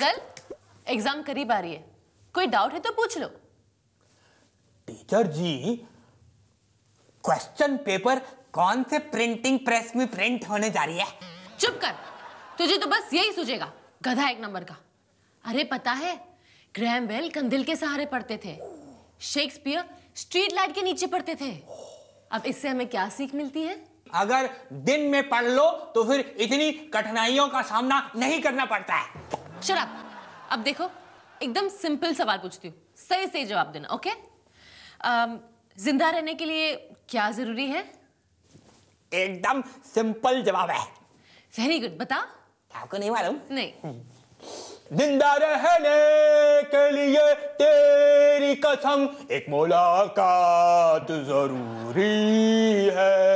फजल exam करीब आ रही है कोई डाउट है तो पूछ लो टीचर जी क्वेश्चन पेपर कौन से प्रिंटिंग प्रेस में प्रिंट होने जा रही है चुप कर तुझे तो बस यही सूझेगा गधा एक नंबर का अरे पता है ग्रैम बेल कंदिल के सहारे पढ़ते थे शेक्सपियर स्ट्रीट लाइट के नीचे पढ़ते थे अब इससे हमें क्या सीख मिलती है अगर दिन में पढ़ लो तो फिर इतनी कठिनाइयों का सामना नहीं करना पड़ता है शराब अब देखो एकदम सिंपल सवाल पूछती हूँ सही सही जवाब देना ओके um, जिंदा रहने के लिए क्या जरूरी है एकदम सिंपल जवाब है वेरी गुड बता आपको नहीं मालूम नहीं हम्म। जिंदा रहने के लिए तेरी कसम एक मुलाकात जरूरी है